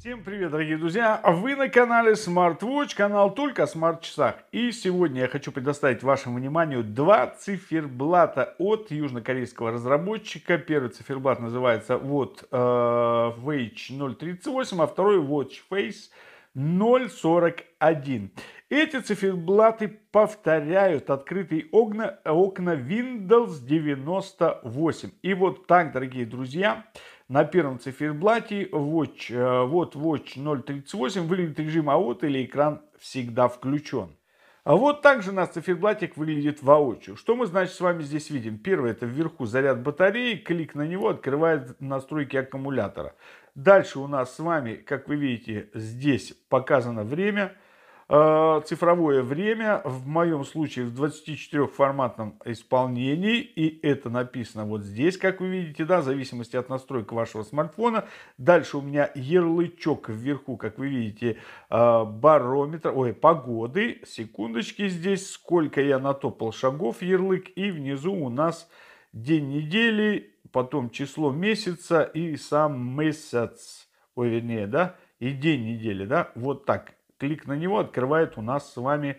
Всем привет, дорогие друзья! А вы на канале SmartWatch, канал только о смарт-часах. И сегодня я хочу предоставить вашему вниманию два циферблата от южнокорейского разработчика. Первый циферблат называется Watch э, Wage 038, а второй Watch Face 041. Эти циферблаты повторяют открытые окна, окна Windows 98. И вот так, дорогие друзья, на первом циферблате Watch, э, вот Watch 038 выглядит режим AOT или экран всегда включен. А вот так же наш циферблатик выглядит воочию. Что мы, значит, с вами здесь видим? Первое, это вверху заряд батареи, клик на него открывает настройки аккумулятора. Дальше у нас с вами, как вы видите, здесь показано время – Э, цифровое время, в моем случае в 24-форматном исполнении, и это написано вот здесь, как вы видите, да, в зависимости от настройки вашего смартфона. Дальше у меня ярлычок вверху, как вы видите, э, барометр, ой, погоды, секундочки здесь, сколько я натопал шагов, ярлык, и внизу у нас день недели, потом число месяца и сам месяц, ой, вернее, да, и день недели, да, вот так Клик на него открывает у нас с вами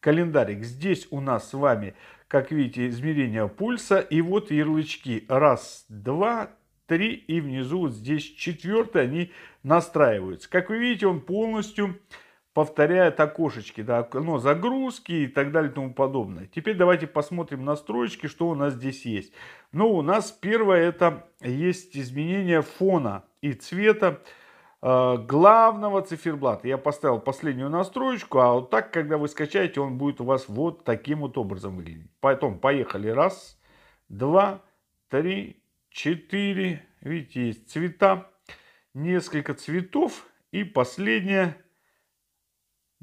календарик. Здесь у нас с вами, как видите, измерение пульса. И вот ярлычки. Раз, два, три. И внизу вот здесь четвертый. Они настраиваются. Как вы видите, он полностью повторяет окошечки, да, окно ну, загрузки и так далее и тому подобное. Теперь давайте посмотрим настроечки, что у нас здесь есть. Ну, у нас первое это есть изменение фона и цвета. Э, главного циферблата. Я поставил последнюю настроечку, а вот так, когда вы скачаете, он будет у вас вот таким вот образом выглядеть. Потом поехали. Раз, два, три, четыре. Видите, есть цвета. Несколько цветов. И последняя: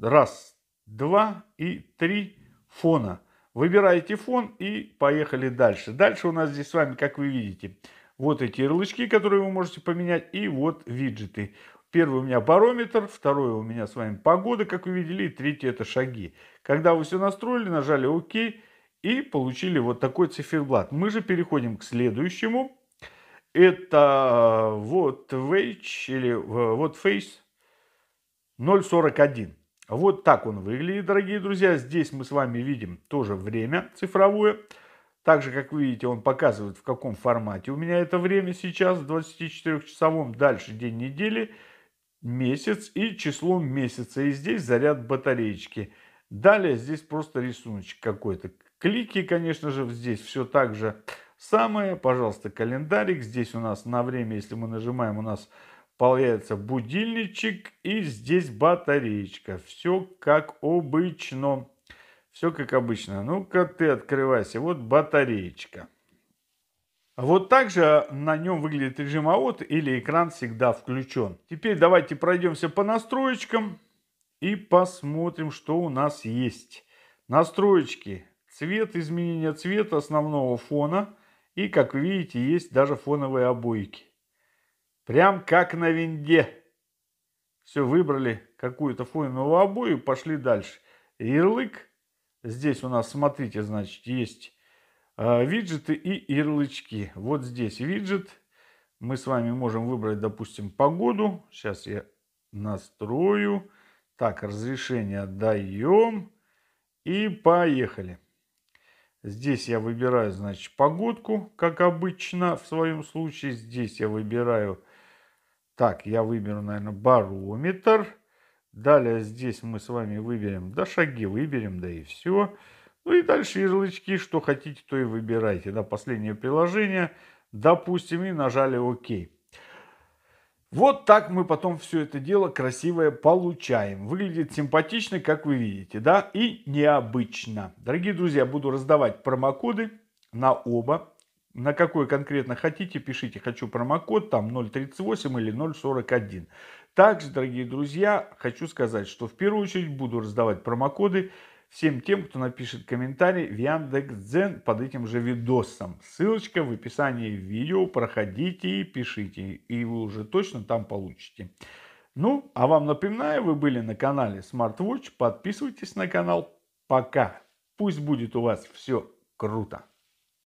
Раз, два и три фона. Выбираете фон и поехали дальше. Дальше у нас здесь с вами, как вы видите, вот эти ярлычки, которые вы можете поменять, и вот виджеты. Первый у меня барометр, второй у меня с вами погода, как вы видели, и третий это шаги. Когда вы все настроили, нажали ОК и получили вот такой циферблат. Мы же переходим к следующему. Это э, вот Wage или э, вот Face 041. Вот так он выглядит, дорогие друзья. Здесь мы с вами видим тоже время цифровое. Так же, как видите, он показывает, в каком формате у меня это время сейчас, 24-часовом, дальше день недели, месяц и число месяца. И здесь заряд батареечки. Далее здесь просто рисуночек какой-то. Клики, конечно же, здесь все так же самое. Пожалуйста, календарик. Здесь у нас на время, если мы нажимаем, у нас появится будильничек. И здесь батареечка. Все как обычно. Все как обычно. Ну-ка ты открывайся. Вот батареечка. Вот также на нем выглядит режим АОТ или экран всегда включен. Теперь давайте пройдемся по настроечкам и посмотрим, что у нас есть. Настроечки. Цвет, изменение цвета основного фона. И, как вы видите, есть даже фоновые обойки. Прям как на винде. Все, выбрали какую-то фоновую обою, пошли дальше. Ярлык Здесь у нас, смотрите, значит, есть а, виджеты и ярлычки. Вот здесь виджет. Мы с вами можем выбрать, допустим, погоду. Сейчас я настрою. Так, разрешение даем И поехали. Здесь я выбираю, значит, погодку, как обычно в своем случае. Здесь я выбираю... Так, я выберу, наверное, барометр. Далее здесь мы с вами выберем, да шаги выберем, да и все. Ну и дальше ярлычки, что хотите, то и выбирайте. Да, последнее приложение, допустим, и нажали ОК. Вот так мы потом все это дело красивое получаем. Выглядит симпатично, как вы видите, да, и необычно. Дорогие друзья, буду раздавать промокоды на оба на какой конкретно хотите, пишите «хочу промокод», там 0.38 или 0.41. Также, дорогие друзья, хочу сказать, что в первую очередь буду раздавать промокоды всем тем, кто напишет комментарий в Яндекс.Дзен под этим же видосом. Ссылочка в описании видео, проходите и пишите, и вы уже точно там получите. Ну, а вам напоминаю, вы были на канале SmartWatch, подписывайтесь на канал. Пока! Пусть будет у вас все круто!